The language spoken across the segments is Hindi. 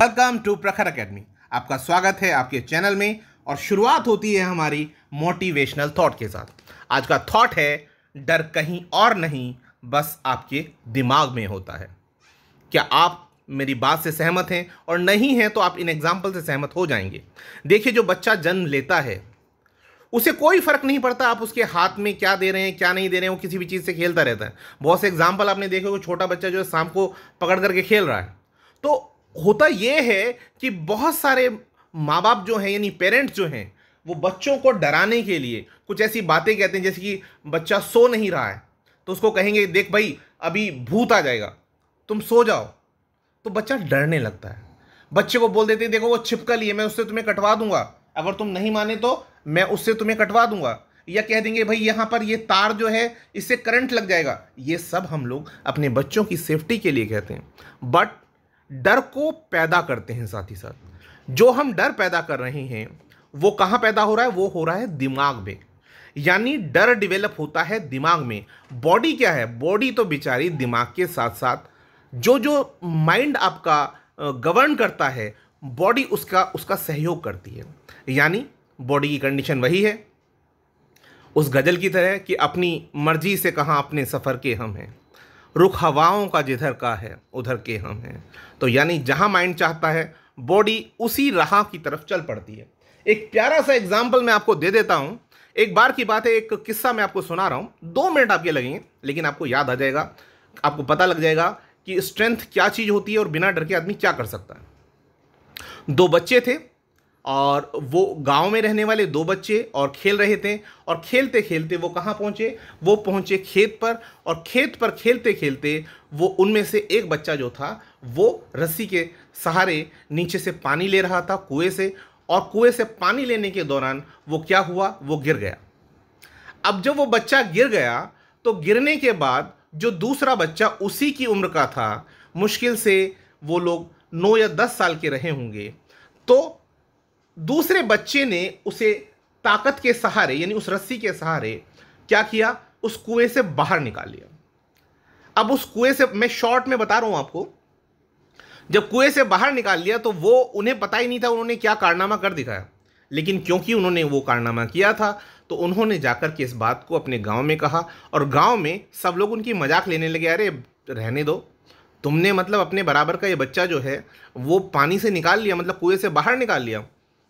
वेलकम टू प्रखर अकेडमी आपका स्वागत है आपके चैनल में और शुरुआत होती है हमारी मोटिवेशनल थॉट के साथ आज का थॉट है डर कहीं और नहीं बस आपके दिमाग में होता है क्या आप मेरी बात से सहमत हैं और नहीं हैं तो आप इन एग्जाम्पल से सहमत हो जाएंगे देखिए जो बच्चा जन्म लेता है उसे कोई फ़र्क नहीं पड़ता आप उसके हाथ में क्या दे रहे हैं क्या नहीं दे रहे हैं वो किसी भी चीज़ से खेलता रहता है बहुत से एग्जाम्पल आपने देखे हो छोटा बच्चा जो है शाम को पकड़ करके खेल रहा है तो होता ये है कि बहुत सारे माँ बाप जो हैं यानी पेरेंट्स जो हैं वो बच्चों को डराने के लिए कुछ ऐसी बातें कहते हैं जैसे कि बच्चा सो नहीं रहा है तो उसको कहेंगे देख भाई अभी भूत आ जाएगा तुम सो जाओ तो बच्चा डरने लगता है बच्चे को बोल देते हैं देखो वो छिपका लिए मैं उससे तुम्हें कटवा दूंगा अगर तुम नहीं माने तो मैं उससे तुम्हें कटवा दूंगा या कह देंगे भाई यहाँ पर ये तार जो है इससे करंट लग जाएगा ये सब हम लोग अपने बच्चों की सेफ्टी के लिए कहते हैं बट डर को पैदा करते हैं साथ ही साथ जो हम डर पैदा कर रहे हैं वो कहाँ पैदा हो रहा है वो हो रहा है दिमाग में यानी डर डिवेलप होता है दिमाग में बॉडी क्या है बॉडी तो बेचारी दिमाग के साथ साथ जो जो माइंड आपका गवर्न करता है बॉडी उसका उसका सहयोग करती है यानी बॉडी की कंडीशन वही है उस गज़ल की तरह कि अपनी मर्जी से कहाँ अपने सफ़र के हम हैं रुख हवाओं का जिधर का है उधर के हम हैं तो यानी जहाँ माइंड चाहता है बॉडी उसी राह की तरफ चल पड़ती है एक प्यारा सा एग्जाम्पल मैं आपको दे देता हूँ एक बार की बात है एक किस्सा मैं आपको सुना रहा हूँ दो मिनट आपके लगेंगे लेकिन आपको याद आ जाएगा आपको पता लग जाएगा कि स्ट्रेंथ क्या चीज़ होती है और बिना डर के आदमी क्या कर सकता है दो बच्चे थे और वो गांव में रहने वाले दो बच्चे और खेल रहे थे और खेलते खेलते वो कहाँ पहुँचे वो पहुँचे खेत पर और खेत पर खेलते खेलते वो उनमें से एक बच्चा जो था वो रस्सी के सहारे नीचे से पानी ले रहा था कुएं से और कुएं से पानी लेने के दौरान वो क्या हुआ वो गिर गया अब जब वो बच्चा गिर गया तो गिरने के बाद जो दूसरा बच्चा उसी की उम्र का था मुश्किल से वो लोग नौ या दस साल के रहे होंगे तो दूसरे बच्चे ने उसे ताकत के सहारे यानी उस रस्सी के सहारे क्या किया उस कुएं से बाहर निकाल लिया अब उस कुएं से मैं शॉर्ट में बता रहा हूं आपको जब कुएं से बाहर निकाल लिया तो वो उन्हें पता ही नहीं था उन्होंने क्या कारनामा कर दिखाया लेकिन क्योंकि उन्होंने वो कारनामा किया था तो उन्होंने जाकर के इस बात को अपने गांव में कहा और गांव में सब लोग उनकी मजाक लेने लगे अरे रहने दो तुमने मतलब अपने बराबर का ये बच्चा जो है वो पानी से निकाल लिया मतलब कुएं से बाहर निकाल लिया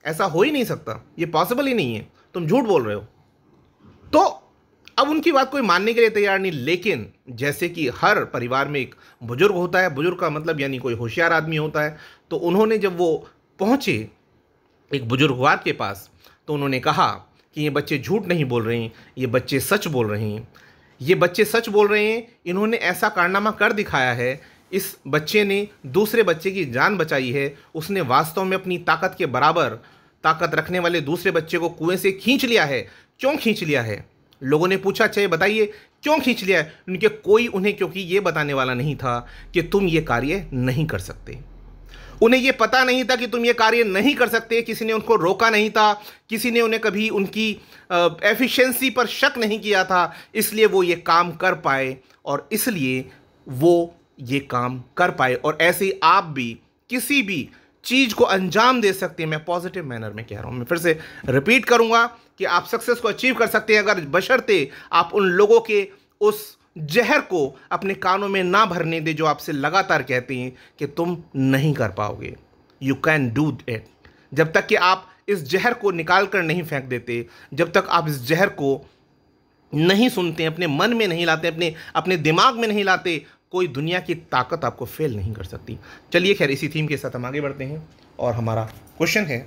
ऐसा हो ही नहीं सकता ये पॉसिबल ही नहीं है तुम झूठ बोल रहे हो तो अब उनकी बात कोई मानने के लिए तैयार नहीं लेकिन जैसे कि हर परिवार में एक बुजुर्ग होता है बुजुर्ग का मतलब यानी कोई होशियार आदमी होता है तो उन्होंने जब वो पहुँचे एक बुजुर्गवाद के पास तो उन्होंने कहा कि ये बच्चे झूठ नहीं बोल रहे हैं ये बच्चे सच बोल रहे हैं ये बच्चे सच बोल रहे हैं इन्होंने ऐसा कारनामा कर दिखाया है इस बच्चे ने दूसरे बच्चे की जान बचाई है उसने वास्तव में अपनी ताकत के बराबर ताकत रखने वाले दूसरे बच्चे को कुएं से खींच लिया है क्यों खींच लिया है लोगों ने पूछा चाहे अच्छा, बताइए क्यों खींच लिया है उनके कोई उन्हें क्योंकि ये बताने वाला नहीं था कि तुम ये कार्य नहीं कर सकते उन्हें ये पता नहीं था कि तुम ये कार्य नहीं कर सकते किसी ने उनको रोका नहीं था किसी ने उन्हें कभी उनकी एफिशिएंसी पर शक नहीं किया था इसलिए वो ये काम कर पाए और इसलिए वो ये काम कर पाए और ऐसे आप भी किसी भी चीज़ को अंजाम दे सकती है मैं पॉजिटिव मैनर में कह रहा हूँ मैं फिर से रिपीट करूँगा कि आप सक्सेस को अचीव कर सकते हैं अगर बशर्ते आप उन लोगों के उस जहर को अपने कानों में ना भरने दे जो आपसे लगातार कहते हैं कि तुम नहीं कर पाओगे यू कैन डू इट जब तक कि आप इस जहर को निकाल कर नहीं फेंक देते जब तक आप इस जहर को नहीं सुनते अपने मन में नहीं लाते अपने अपने दिमाग में नहीं लाते कोई दुनिया की ताकत आपको फेल नहीं कर सकती चलिए खैर इसी थीम के साथ हम आगे बढ़ते हैं और हमारा क्वेश्चन है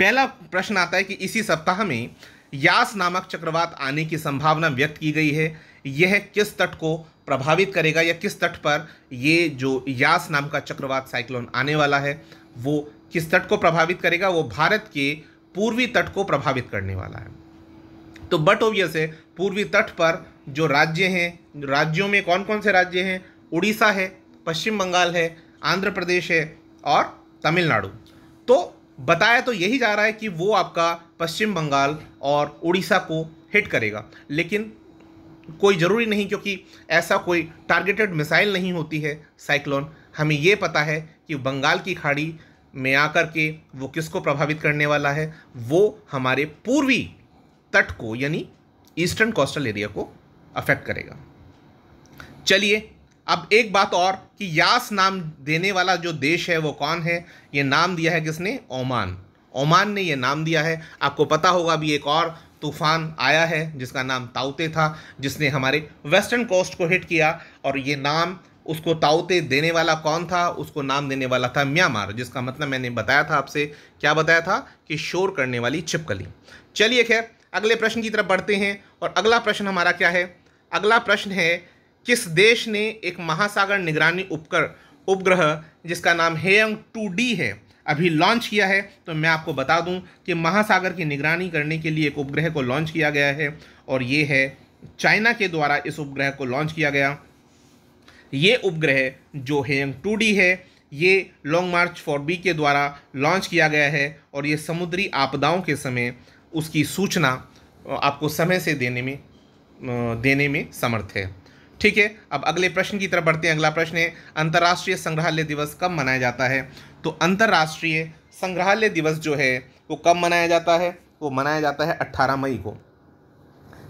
पहला प्रश्न आता है कि इसी सप्ताह में यास नामक चक्रवात आने की संभावना व्यक्त की गई है यह किस तट को प्रभावित करेगा या किस तट पर ये जो यास नाम का चक्रवात साइक्लोन आने वाला है वो किस तट को प्रभावित करेगा वो भारत के पूर्वी तट को प्रभावित करने वाला है तो बट ओबियस है पूर्वी तट पर जो राज्य हैं राज्यों में कौन कौन से राज्य हैं उड़ीसा है पश्चिम बंगाल है आंध्र प्रदेश है और तमिलनाडु तो बताया तो यही जा रहा है कि वो आपका पश्चिम बंगाल और उड़ीसा को हिट करेगा लेकिन कोई ज़रूरी नहीं क्योंकि ऐसा कोई टारगेटेड मिसाइल नहीं होती है साइक्लोन हमें ये पता है कि बंगाल की खाड़ी में आकर के वो किसको प्रभावित करने वाला है वो हमारे पूर्वी तट को यानी ईस्टर्न कोस्टल एरिया को अफेक्ट करेगा चलिए अब एक बात और कि यास नाम देने वाला जो देश है वो कौन है ये नाम दिया है किसने ओमान ओमान ने ये नाम दिया है आपको पता होगा अभी एक और तूफ़ान आया है जिसका नाम ताउते था जिसने हमारे वेस्टर्न कोस्ट को हिट किया और ये नाम उसको ताउते देने वाला कौन था उसको नाम देने वाला था म्यांमार जिसका मतलब मैंने बताया था आपसे क्या बताया था कि शोर करने वाली छिपकली चलिए खैर अगले प्रश्न की तरफ बढ़ते हैं और अगला प्रश्न हमारा क्या है अगला प्रश्न है किस देश ने एक महासागर निगरानी उपकर उपग्रह जिसका नाम हेयंग टू डी है अभी लॉन्च किया है तो मैं आपको बता दूं कि महासागर की निगरानी करने के लिए एक उपग्रह को लॉन्च किया गया है और ये है चाइना के द्वारा इस उपग्रह को लॉन्च किया गया ये उपग्रह जो हेयंग टू डी है ये लॉन्ग मार्च फॉर बी के द्वारा लॉन्च किया गया है और ये समुद्री आपदाओं के समय उसकी सूचना आपको समय से देने में देने में समर्थ है ठीक है अब अगले प्रश्न की तरफ बढ़ते हैं अगला प्रश्न है अंतर्राष्ट्रीय संग्रहालय दिवस कब मनाया जाता है तो अंतर्राष्ट्रीय संग्रहालय दिवस जो है वो कब मनाया जाता है वो मनाया जाता है 18 मई को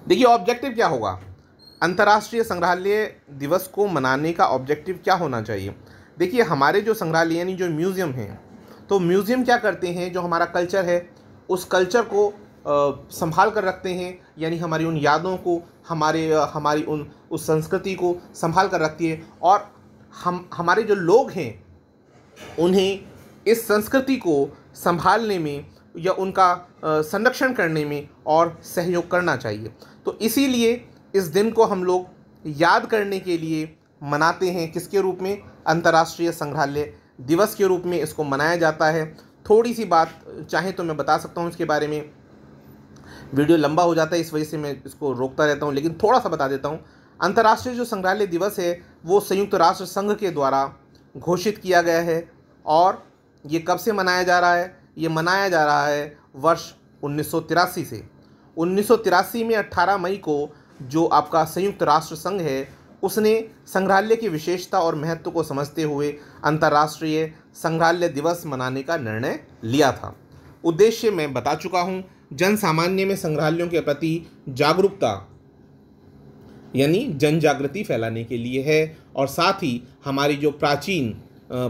देखिए ऑब्जेक्टिव क्या होगा अंतर्राष्ट्रीय संग्रहालय दिवस को मनाने का ऑब्जेक्टिव क्या होना चाहिए देखिए हमारे जो संग्रहालय यानी जो म्यूज़ियम हैं तो म्यूज़ियम क्या करते हैं जो हमारा कल्चर है उस कल्चर को संभाल कर रखते हैं यानी हमारी उन यादों को हमारे हमारी उन उस संस्कृति को संभाल कर रखती है और हम हमारे जो लोग हैं उन्हें इस संस्कृति को संभालने में या उनका संरक्षण करने में और सहयोग करना चाहिए तो इसीलिए इस दिन को हम लोग याद करने के लिए मनाते हैं किसके रूप में अंतर्राष्ट्रीय संग्रहालय दिवस के रूप में इसको मनाया जाता है थोड़ी सी बात चाहे तो मैं बता सकता हूँ इसके बारे में वीडियो लंबा हो जाता है इस वजह से मैं इसको रोकता रहता हूँ लेकिन थोड़ा सा बता देता हूँ अंतर्राष्ट्रीय जो संग्रहालय दिवस है वो संयुक्त राष्ट्र संघ के द्वारा घोषित किया गया है और ये कब से मनाया जा रहा है ये मनाया जा रहा है वर्ष उन्नीस से उन्नीस में अट्ठारह मई को जो आपका संयुक्त राष्ट्र संघ है उसने संग्रहालय की विशेषता और महत्व को समझते हुए अंतर्राष्ट्रीय संग्रहालय दिवस मनाने का निर्णय लिया था उद्देश्य मैं बता चुका हूँ जन सामान्य में संग्रहालयों के प्रति जागरूकता यानी जन जागृति फैलाने के लिए है और साथ ही हमारी जो प्राचीन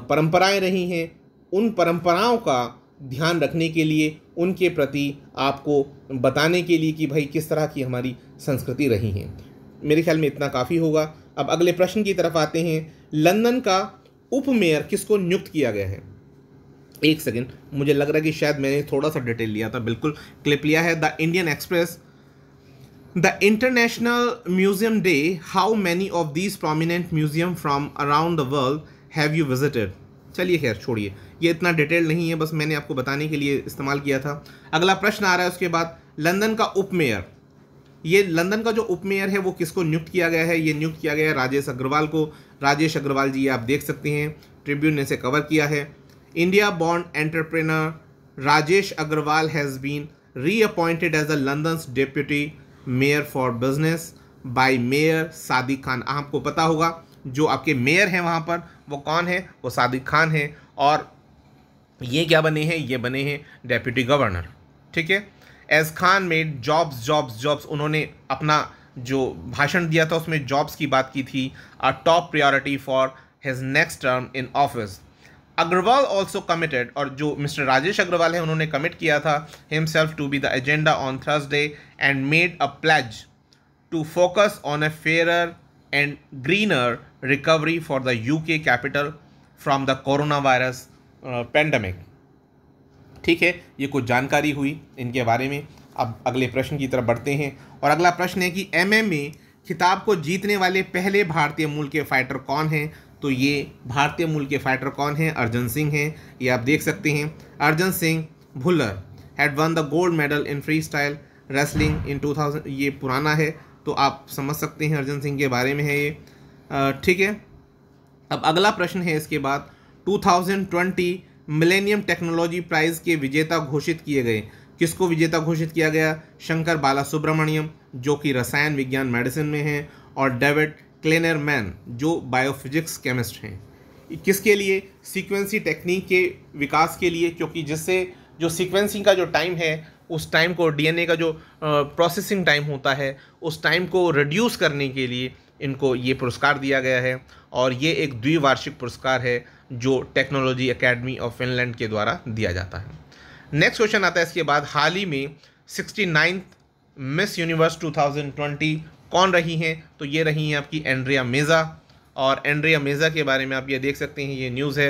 परंपराएं रही हैं उन परंपराओं का ध्यान रखने के लिए उनके प्रति आपको बताने के लिए कि भाई किस तरह की हमारी संस्कृति रही है मेरे ख्याल में इतना काफ़ी होगा अब अगले प्रश्न की तरफ आते हैं लंदन का उप मेयर किसको नियुक्त किया गया है एक सेकेंड मुझे लग रहा है कि शायद मैंने थोड़ा सा डिटेल लिया था बिल्कुल क्लिप लिया है the Indian Express the international museum day how many of this prominent museum from around the world have you visited चलिए खैर छोड़िए ये इतना डिटेल नहीं है बस मैंने आपको बताने के लिए इस्तेमाल किया था अगला प्रश्न आ रहा है उसके बाद लंदन का उप मेयर ये लंदन का जो उप मेयर है वो किसको नियुक्त किया गया है ये नियुक्त किया गया है राजेश अग्रवाल को राजेश अग्रवाल जी आप देख सकते हैं ट्रिब्यून ने इसे कवर किया है India-born entrepreneur Rajesh Agarwal has been reappointed as the London deputy mayor for business by mayor Sadiq Khan आपको पता होगा जो आपके मेयर हैं वहाँ पर वो कौन है वो सादिक खान है और ये क्या बने हैं ये बने हैं डेप्यूटी गवर्नर ठीक है as Khan made jobs jobs jobs उन्होंने अपना जो भाषण दिया था उसमें जॉब्स की बात की थी a top priority for his next term in office Agarwal also committed और जो मिस्टर राजेश अग्रवाल है उन्होंने कमिट किया था himself to be the agenda on Thursday and made a pledge to focus on a fair and greener recovery for the U K capital from the corona virus pandemic ठीक है ये कुछ जानकारी हुई इनके बारे में अब अगले प्रश्न की तरफ बढ़ते हैं और अगला प्रश्न है कि एम में खिताब को जीतने वाले पहले भारतीय मूल के फाइटर कौन हैं तो ये भारतीय मूल के फाइटर कौन हैं अर्जन सिंह हैं ये आप देख सकते हैं Arjan Singh Bhullar had won the gold medal in free style wrestling in 2000 ये पुराना है तो आप समझ सकते हैं अर्जन सिंह के बारे में है ये ठीक है अब अगला प्रश्न है इसके बाद 2020 मिलेनियम टेक्नोलॉजी प्राइज़ के विजेता घोषित किए गए किसको विजेता घोषित किया गया शंकर बाला सुब्रमण्यम जो कि रसायन विज्ञान मेडिसिन में हैं और डेविड मैन जो बायोफिजिक्स केमिस्ट हैं किसके लिए सीक्वेंसी टेक्निक के विकास के लिए क्योंकि जिससे जो सीक्वेंसिंग का जो टाइम है उस टाइम को डीएनए का जो प्रोसेसिंग टाइम होता है उस टाइम को रिड्यूस करने के लिए इनको ये पुरस्कार दिया गया है और ये एक द्विवार्षिक पुरस्कार है जो टेक्नोलॉजी एकेडमी ऑफ फिनलैंड के द्वारा दिया जाता है नेक्स्ट क्वेश्चन आता है इसके बाद हाल ही में सिक्सटी मिस यूनिवर्स 2020 कौन रही हैं तो ये रही हैं आपकी एंड्रिया मेज़ा और एंड्रिया मेज़ा के बारे में आप ये देख सकते हैं ये न्यूज़ है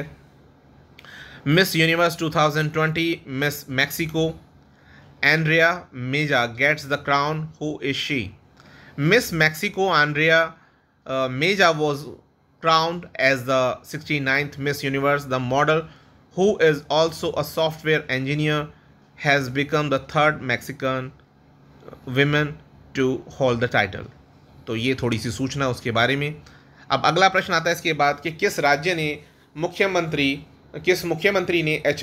Miss Universe 2020 Miss Mexico Andrea Meza gets the crown who is she Miss Mexico Andrea uh, Meza was crowned as the 69th Miss Universe the model who is also a software engineer has become the third Mexican women to hold the title तो ये थोड़ी सी सूचना उसके बारे में अब अगला प्रश्न आता है इसके बाद कि किस राज्य ने मुख्यमंत्री किस मुख्यमंत्री ने एच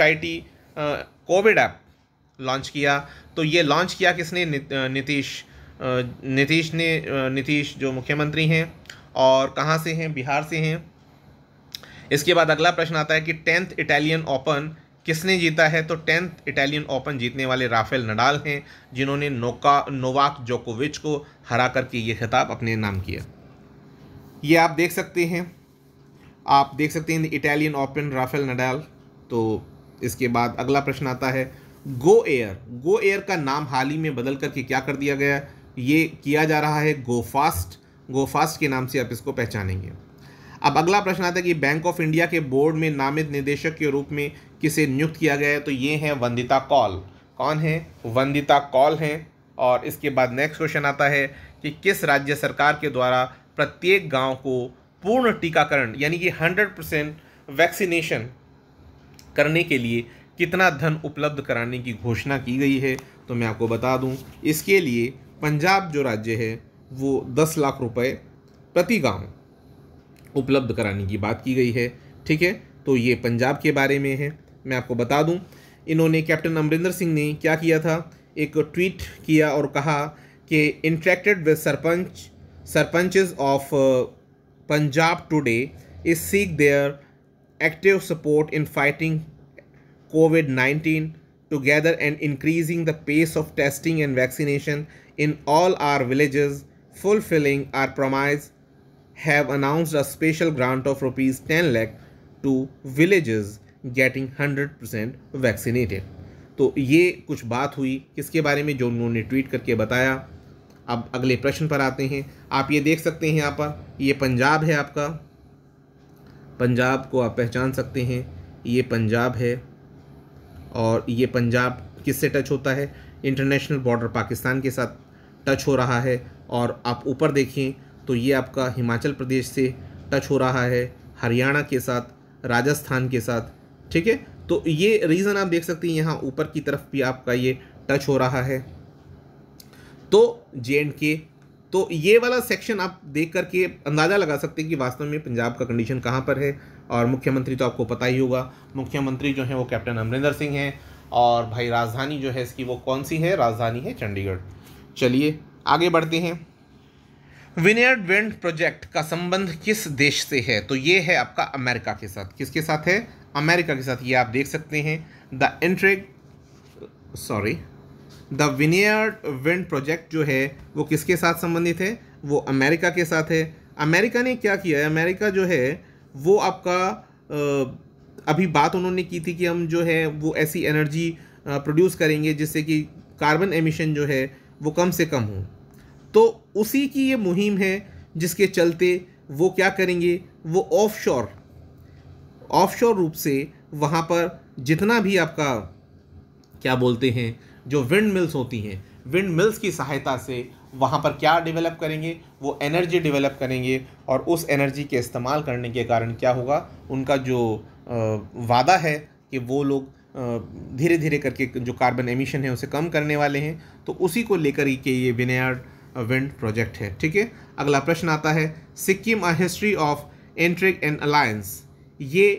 कोविड ऐप लॉन्च किया तो ये लॉन्च किया किसने नीतीश नीतीश ने नीतीश जो मुख्यमंत्री हैं और कहाँ से हैं बिहार से हैं इसके बाद अगला प्रश्न आता है कि टेंथ इटालियन ओपन किसने जीता है तो टेंथ इटालियन ओपन जीतने वाले राफेल नडाल हैं जिन्होंने नोका नोवाक जोकोविच को हरा करके ये खिताब अपने नाम किया ये आप देख सकते हैं आप देख सकते हैं इटालियन ओपन राफेल नडाल तो इसके बाद अगला प्रश्न आता है गो एयर गो एयर का नाम हाल ही में बदल करके क्या कर दिया गया ये किया जा रहा है गो फास्ट गो फास्ट के नाम से आप इसको पहचानेंगे अब अगला प्रश्न आता है कि बैंक ऑफ इंडिया के बोर्ड में नामित निदेशक के रूप में किसे नियुक्त किया गया है तो ये हैं वंदिता कॉल कौन है वंदिता कॉल हैं और इसके बाद नेक्स्ट क्वेश्चन आता है कि किस राज्य सरकार के द्वारा प्रत्येक गांव को पूर्ण टीकाकरण यानी कि हंड्रेड परसेंट वैक्सीनेशन करने के लिए कितना धन उपलब्ध कराने की घोषणा की गई है तो मैं आपको बता दूं इसके लिए पंजाब जो राज्य है वो दस लाख रुपए प्रति गांव उपलब्ध कराने की बात की गई है ठीक है तो ये पंजाब के बारे में है मैं आपको बता दूं इन्होंने कैप्टन अमरिंदर सिंह ने क्या किया था एक ट्वीट किया और कहा कि interacted with sarpanch sarpanches of Punjab today is seek their active support in fighting COVID nineteen together and increasing the pace of testing and vaccination in all our village fulfilling our promise have announced a special grant of rupees 10 lakh to villages getting 100% vaccinated. तो ये कुछ बात हुई किसके बारे में जो उन्होंने ट्वीट करके बताया अब अगले प्रश्न पर आते हैं आप ये देख सकते हैं यहाँ पर ये पंजाब है आपका पंजाब को आप पहचान सकते हैं ये पंजाब है और ये पंजाब किससे टच होता है इंटरनेशनल बॉर्डर पाकिस्तान के साथ टच हो रहा है और आप ऊपर देखें तो ये आपका हिमाचल प्रदेश से टच हो रहा है हरियाणा के साथ राजस्थान के साथ ठीक है तो ये रीज़न आप देख सकते हैं यहाँ ऊपर की तरफ भी आपका ये टच हो रहा है तो जे एंड के तो ये वाला सेक्शन आप देख करके अंदाज़ा लगा सकते हैं कि वास्तव में पंजाब का कंडीशन कहाँ पर है और मुख्यमंत्री तो आपको पता ही होगा मुख्यमंत्री जो है वो कैप्टन अमरिंदर सिंह हैं और भाई राजधानी जो है इसकी वो कौन सी है राजधानी है चंडीगढ़ चलिए आगे बढ़ते हैं विनियर्ड वेंट प्रोजेक्ट का संबंध किस देश से है तो ये है आपका अमेरिका के साथ किसके साथ है अमेरिका के साथ ये आप देख सकते हैं द एंट्रिक sorry the Vineyard Wind project जो है वो किसके साथ संबंधित है वो अमेरिका के साथ है अमेरिका ने क्या किया है अमेरिका जो है वो आपका अभी बात उन्होंने की थी कि हम जो है वो ऐसी एनर्जी प्रोड्यूस करेंगे जिससे कि कार्बन एमिशन जो है वो कम से कम हो तो उसी की ये मुहिम है जिसके चलते वो क्या करेंगे वो ऑफशोर ऑफशोर रूप से वहाँ पर जितना भी आपका क्या बोलते हैं जो विंड मिल्स होती हैं विंड मिल्स की सहायता से वहाँ पर क्या डेवलप करेंगे वो एनर्जी डेवलप करेंगे और उस एनर्जी के इस्तेमाल करने के कारण क्या होगा उनका जो वादा है कि वो लोग धीरे धीरे करके जो कार्बन एमिशन है उसे कम करने वाले हैं तो उसी को लेकर के ये विनयार्ड विंड प्रोजेक्ट है ठीक है अगला प्रश्न आता है Sikkim a history of intrigue and alliance ये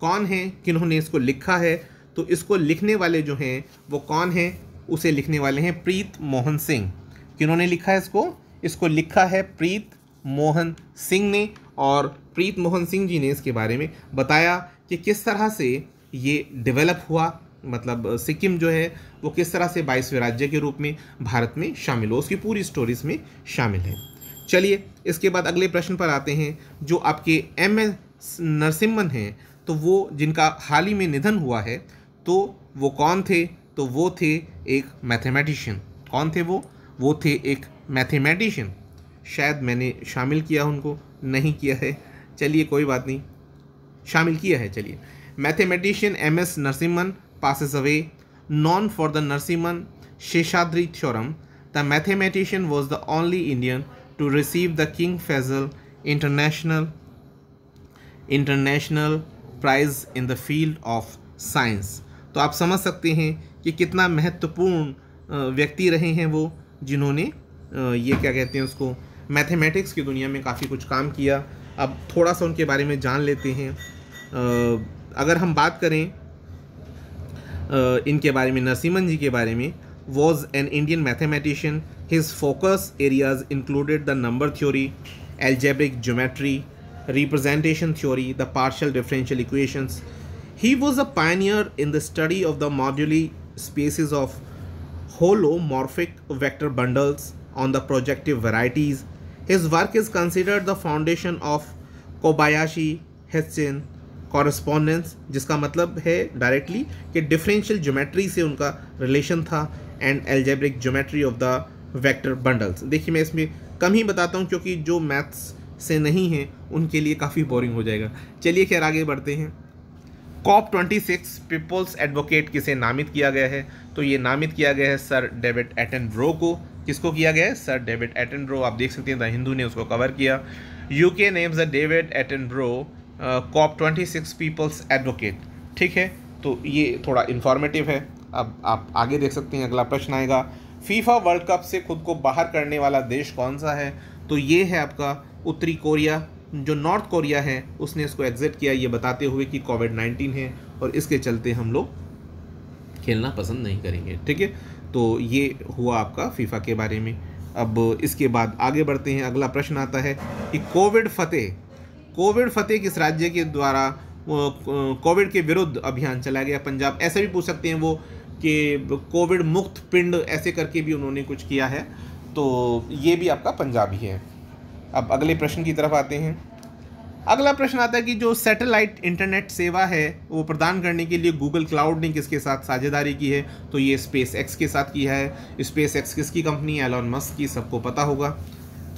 कौन है किन्होंने इसको लिखा है तो इसको लिखने वाले जो हैं वो कौन हैं उसे लिखने वाले हैं प्रीत मोहन सिंह किन्होंने लिखा है इसको इसको लिखा है प्रीत मोहन सिंह ने और प्रीत मोहन सिंह जी ने इसके बारे में बताया कि किस तरह से ये डेवलप हुआ मतलब सिक्किम जो है वो किस तरह से बाईसवें राज्य के रूप में भारत में शामिल हो उसकी पूरी स्टोरी इसमें शामिल है चलिए इसके बाद अगले प्रश्न पर आते हैं जो आपके एम एस नरसिम्हन हैं तो वो जिनका हाल ही में निधन हुआ है तो वो कौन थे तो वो थे एक मैथमेटिशियन कौन थे वो वो थे एक मैथमेटिशियन शायद मैंने शामिल किया उनको नहीं किया है चलिए कोई बात नहीं शामिल किया है चलिए mathematician M S Narasimhan passes away, known for the Narsiman Sheshadri theorem, the mathematician was the only Indian to receive the King Faisal International International Prize in the field of science. to aap samajh sakte hain ki kitna महत्वपूर्ण vyakti rahe hain wo jinhone ye kya kehte hain usko mathematics की दुनिया में काफ़ी कुछ काम किया अब थोड़ा सा उनके बारे में जान लेते हैं अगर हम बात करें In uh, बारे में नरसिम्हन जी के was an Indian mathematician. His focus areas included the number theory, algebraic geometry, representation theory, the partial differential equations. He was a pioneer in the study of the moduli spaces of holomorphic vector bundles on the projective varieties. His work is considered the foundation of Kobayashi, Hitchin, correspondence जिसका मतलब है डायरेक्टली कि डिफरेंशियल ज्योमेट्री से उनका रिलेशन था and algebraic geometry of the vector bundles देखिए मैं इसमें कम ही बताता हूँ क्योंकि जो मैथ्स से नहीं है उनके लिए काफ़ी बोरिंग हो जाएगा चलिए खैर आगे बढ़ते हैं COP twenty six people's advocate किसे नामित किया गया है तो ये नामित किया गया है सर डेविड एटन ब्रो को किसको किया गया है सर डेविड एटन ब्रो आप देख सकते हैं द हिंदू ने उसको कवर किया UK names the David Attenborough COP twenty six people's advocate ठीक है तो ये थोड़ा इन्फॉर्मेटिव है अब आप आगे देख सकते हैं अगला प्रश्न आएगा फीफा वर्ल्ड कप से खुद को बाहर करने वाला देश कौन सा है तो ये है आपका उत्तरी कोरिया जो नॉर्थ कोरिया है उसने इसको एग्जिट किया ये बताते हुए कि कोविड नाइन्टीन है और इसके चलते हम लोग खेलना पसंद नहीं करेंगे ठीक है तो ये हुआ आपका फीफा के बारे में अब इसके बाद आगे बढ़ते हैं अगला प्रश्न आता है कि कोविड फतेह कोविड फतेह किस राज्य के द्वारा कोविड के विरुद्ध अभियान चलाया गया पंजाब ऐसे भी पूछ सकते हैं वो कि कोविड मुक्त पिंड ऐसे करके भी उन्होंने कुछ किया है तो ये भी आपका पंजाब ही है अब अगले प्रश्न की तरफ आते हैं अगला प्रश्न आता है कि जो सैटेलाइट इंटरनेट सेवा है वो प्रदान करने के लिए गूगल क्लाउड ने किसके साथ साझेदारी की है तो ये स्पेस एक्स के साथ किया है स्पेस एक्स किसकी कंपनी एलॉन मस्क की सबको पता होगा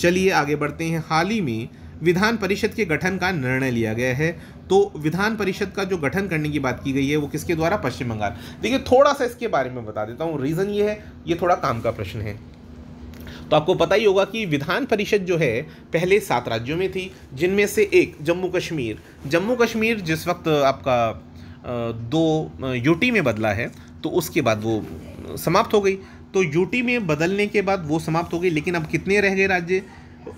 चलिए आगे बढ़ते हैं हाल ही में विधान परिषद के गठन का निर्णय लिया गया है तो विधान परिषद का जो गठन करने की बात की गई है वो किसके द्वारा पश्चिम बंगाल देखिए थोड़ा सा इसके बारे में बता देता हूँ रीज़न ये है ये थोड़ा काम का प्रश्न है तो आपको पता ही होगा कि विधान परिषद जो है पहले सात राज्यों में थी जिनमें से एक जम्मू कश्मीर जम्मू कश्मीर जिस वक्त आपका दो यूटी में बदला है तो उसके बाद वो समाप्त हो गई तो यूटी में बदलने के बाद वो समाप्त हो गई लेकिन अब कितने रह गए राज्य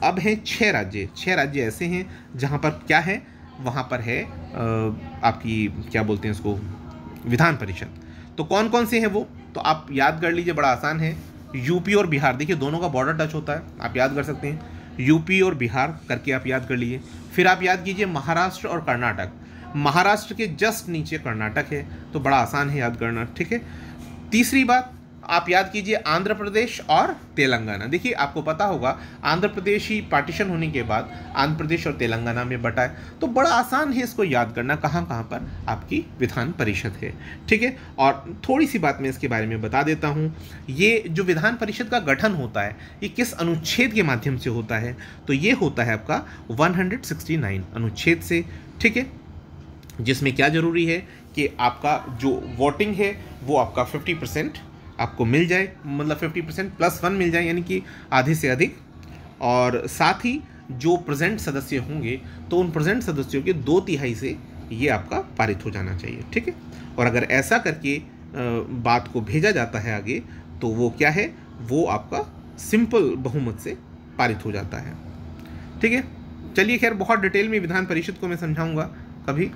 अब हैं छः राज्य छः राज्य ऐसे हैं जहाँ पर क्या है वहाँ पर है आपकी क्या बोलते हैं उसको विधान परिषद तो कौन कौन से हैं वो तो आप याद कर लीजिए बड़ा आसान है यूपी और बिहार देखिए दोनों का बॉर्डर टच होता है आप याद कर सकते हैं यूपी और बिहार करके आप याद कर लीजिए फिर आप याद कीजिए महाराष्ट्र और कर्नाटक महाराष्ट्र के जस्ट नीचे कर्नाटक है तो बड़ा आसान है याद करना ठीक है तीसरी बात आप याद कीजिए आंध्र प्रदेश और तेलंगाना देखिए आपको पता होगा आंध्र प्रदेश ही पार्टीशन होने के बाद आंध्र प्रदेश और तेलंगाना में बटा है तो बड़ा आसान है इसको याद करना कहाँ कहाँ पर आपकी विधान परिषद है ठीक है और थोड़ी सी बात मैं इसके बारे में बता देता हूँ ये जो विधान परिषद का गठन होता है ये किस अनुच्छेद के माध्यम से होता है तो ये होता है आपका वन अनुच्छेद से ठीक है जिसमें क्या ज़रूरी है कि आपका जो वोटिंग है वो आपका 50 परसेंट आपको मिल जाए मतलब फिफ्टी परसेंट प्लस वन मिल जाए यानी कि आधे से अधिक और साथ ही जो प्रेजेंट सदस्य होंगे तो उन प्रेजेंट सदस्यों के दो तिहाई से ये आपका पारित हो जाना चाहिए ठीक है और अगर ऐसा करके बात को भेजा जाता है आगे तो वो क्या है वो आपका सिंपल बहुमत से पारित हो जाता है ठीक है चलिए खैर बहुत डिटेल में विधान परिषद को मैं समझाऊंगा कभी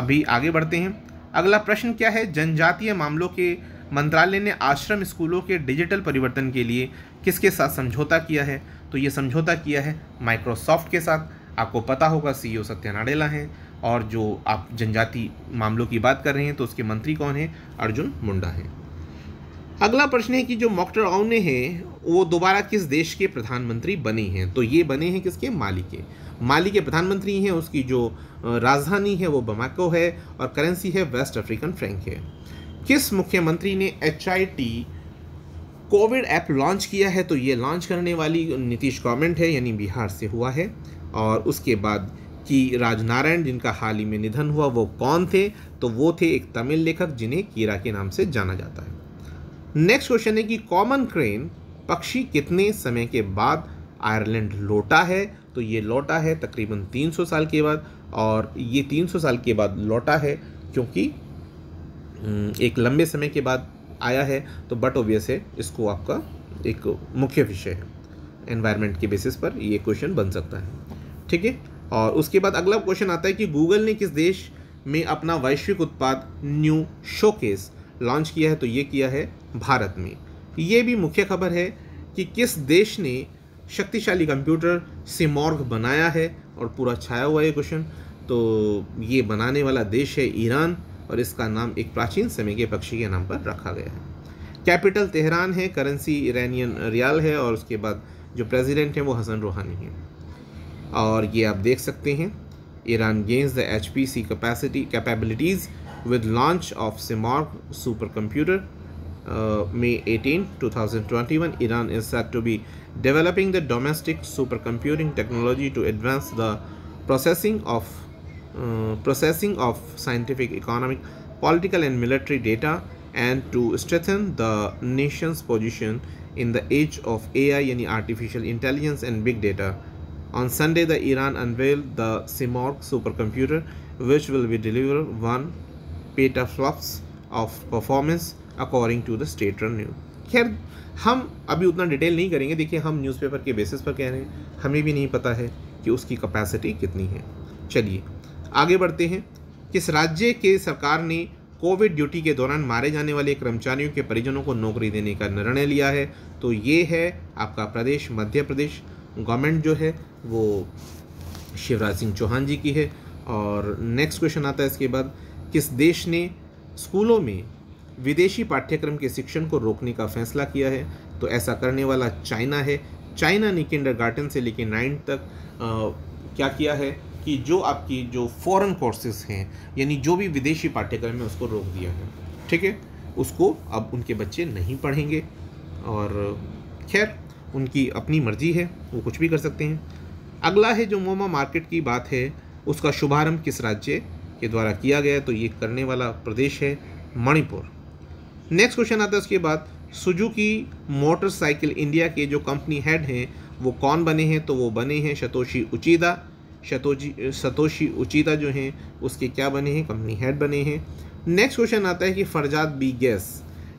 अभी आगे बढ़ते हैं अगला प्रश्न क्या है जनजातीय मामलों के मंत्रालय ने आश्रम स्कूलों के डिजिटल परिवर्तन के लिए किसके साथ समझौता किया है तो ये समझौता किया है माइक्रोसॉफ्ट के साथ आपको पता होगा सीईओ e सत्या नाडेला हैं और जो आप जनजाति मामलों की बात कर रहे हैं तो उसके मंत्री कौन हैं अर्जुन मुंडा हैं अगला प्रश्न है कि जो मॉक्टर औने हैं वो दोबारा किस देश के प्रधानमंत्री बने हैं तो ये बने हैं किसके माली के माली के प्रधानमंत्री हैं उसकी जो राजधानी है वो बमाको है और करेंसी है वेस्ट अफ्रीकन फ्रैंक है किस मुख्यमंत्री ने एच कोविड ऐप लॉन्च किया है तो ये लॉन्च करने वाली नीतीश गवर्नमेंट है यानी बिहार से हुआ है और उसके बाद कि राजनारायण जिनका हाल ही में निधन हुआ वो कौन थे तो वो थे एक तमिल लेखक जिन्हें कीरा के नाम से जाना जाता है नेक्स्ट क्वेश्चन है कि कॉमन क्रेन पक्षी कितने समय के बाद आयरलैंड लौटा है तो ये लौटा है तकरीबन 300 साल के बाद और ये 300 साल के बाद लौटा है क्योंकि हम्म, एक लंबे समय के बाद आया है तो बट ओबियस है इसको आपका एक मुख्य विषय है एनवायरनमेंट के बेसिस पर ये क्वेश्चन बन सकता है ठीक है और उसके बाद अगला क्वेश्चन आता है कि गूगल ने किस देश में अपना वैश्विक उत्पाद न्यू शोकेस लॉन्च किया है तो ये किया है भारत में ये भी मुख्य खबर है कि किस देश ने शक्तिशाली कंप्यूटर सिमॉर्ग बनाया है और पूरा छाया हुआ ये क्वेश्चन तो ये बनाने वाला देश है ईरान और इसका नाम एक प्राचीन समय के पक्षी के नाम पर रखा गया है कैपिटल तेहरान है करेंसी ईरानियन रियाल है और उसके बाद जो प्रेसिडेंट हैं वो हसन रूहानी हैं और ये आप देख सकते हैं Iran gains the H P C capacity capabilities with launch of Simorgh super computer May 18, Iran is set to be developing the domestic super computing technology to advance the processing of processing of scientific, economic, political and military data and to strengthen the nation's position in the age of AI and artificial intelligence and big data. On Sunday, the Iran unveiled the Simorgh supercomputer, which will be deliver one petaflops of performance according to the state run news. खैर हम अभी उतना डिटेल नहीं करेंगे देखिए हम न्यूज़पेपर के बेसिस पर कह रहे हैं हमें भी नहीं पता है कि उसकी कैपेसिटी कितनी है चलिए आगे बढ़ते हैं किस राज्य के सरकार ने कोविड ड्यूटी के दौरान मारे जाने वाले कर्मचारियों के परिजनों को नौकरी देने का निर्णय लिया है तो ये है आपका प्रदेश मध्य प्रदेश गवर्नमेंट जो है वो शिवराज सिंह चौहान जी की है और नेक्स्ट क्वेश्चन आता है इसके बाद किस देश ने स्कूलों में विदेशी पाठ्यक्रम के शिक्षण को रोकने का फैसला किया है तो ऐसा करने वाला चाइना है चाइना ने किंडर से लेकर नाइन्थ तक आ, क्या किया है कि जो आपकी जो फॉरेन कोर्सेज हैं यानी जो भी विदेशी पाठ्यक्रम है उसको रोक दिया है ठीक है उसको अब उनके बच्चे नहीं पढ़ेंगे और खैर उनकी अपनी मर्जी है वो कुछ भी कर सकते हैं अगला है जो मोमा मार्केट की बात है उसका शुभारंभ किस राज्य के द्वारा किया गया तो ये करने वाला प्रदेश है मणिपुर नेक्स्ट क्वेश्चन आता है उसके बाद सुजुकी मोटरसाइकिल इंडिया के जो कंपनी हेड हैं वो कौन बने हैं तो वो बने हैं शतोशी उचिदा शतोजी सतोशी उचिता जो हैं उसके क्या बने हैं कंपनी हेड बने हैं नेक्स्ट क्वेश्चन आता है कि फ़र्जात बी गैस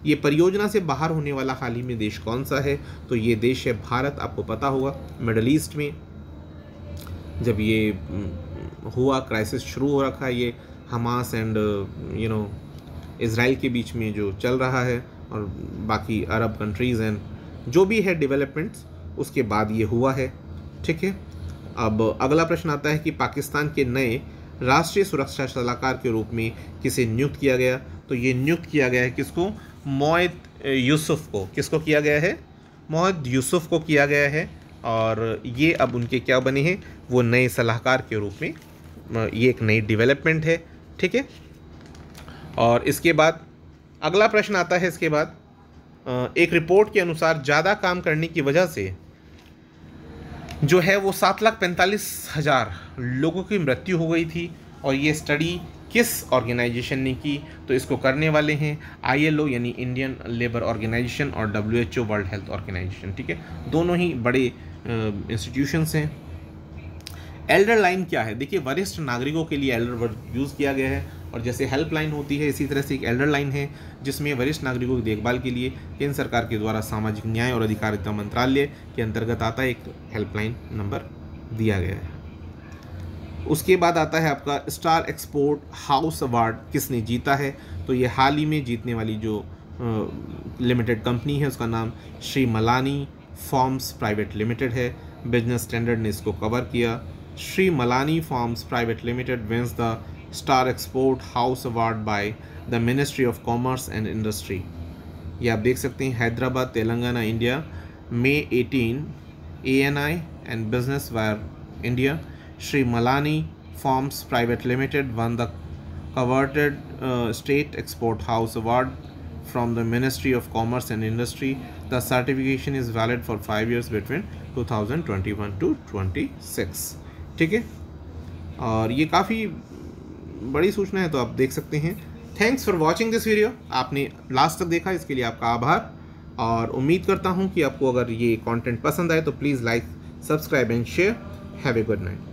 ये परियोजना से बाहर होने वाला हाल ही में देश कौन सा है तो ये देश है भारत आपको पता होगा मिडल ईस्ट में जब ये हम्म, हुआ क्राइसिस शुरू हो रखा है ये Hamas and you know Israel के बीच में जो चल रहा है और बाकी अरब कंट्रीज़ एंड जो भी है डेवलपमेंट्स उसके बाद ये हुआ है ठीक है अब अगला प्रश्न आता है कि पाकिस्तान के नए राष्ट्रीय सुरक्षा सलाहकार के रूप में किसे नियुक्त किया गया तो ये नियुक्त किया गया है किसको मोहित यूसुफ को किसको किया गया है मोहित यूसुफ को किया गया है और ये अब उनके क्या बने हैं वो नए सलाहकार के रूप में ये एक नई डेवलपमेंट है ठीक है और इसके बाद अगला प्रश्न आता है इसके बाद एक रिपोर्ट के अनुसार ज़्यादा काम करने की वजह से जो है वो सात लाख पैंतालीस हज़ार लोगों की मृत्यु हो गई थी और ये स्टडी किस ऑर्गेनाइजेशन ने की तो इसको करने वाले हैं आईएलओ यानी इंडियन लेबर ऑर्गेनाइजेशन और डब्ल्यूएचओ वर्ल्ड हेल्थ ऑर्गेनाइजेशन ठीक है दोनों ही बड़े इंस्टीट्यूशंस हैं एल्डर लाइन क्या है देखिए वरिष्ठ नागरिकों के लिए एल्डर वर्ड यूज़ किया गया है और जैसे हेल्पलाइन होती है इसी तरह से एक एल्डर लाइन है जिसमें वरिष्ठ नागरिकों की देखभाल के लिए केंद्र सरकार के द्वारा सामाजिक न्याय और अधिकारिता मंत्रालय के अंतर्गत आता एक हेल्पलाइन नंबर दिया गया है उसके बाद आता है आपका स्टार एक्सपोर्ट हाउस अवार्ड किसने जीता है तो ये हाल ही में जीतने वाली जो लिमिटेड कंपनी है उसका नाम Shri Malani foams private limited है बिजनेस स्टैंडर्ड ने इसको कवर किया Shri Malani foams private limited wins the star export house award by the ministry of commerce and industry ये आप देख सकते हैं Hyderabad Telangana India May 18 I and Business Wire India Shri Malani foams private limited won the coveted state export house award from the ministry of commerce and industry the certification is valid for five years between two thousand twenty one to twenty six ठीक है और ये काफ़ी बड़ी सूचना है तो आप देख सकते हैं thanks for watching this video आपने लास्ट तक देखा इसके लिए आपका आभार और उम्मीद करता हूँ कि आपको अगर ये कॉन्टेंट पसंद आए तो please like subscribe and share have a good night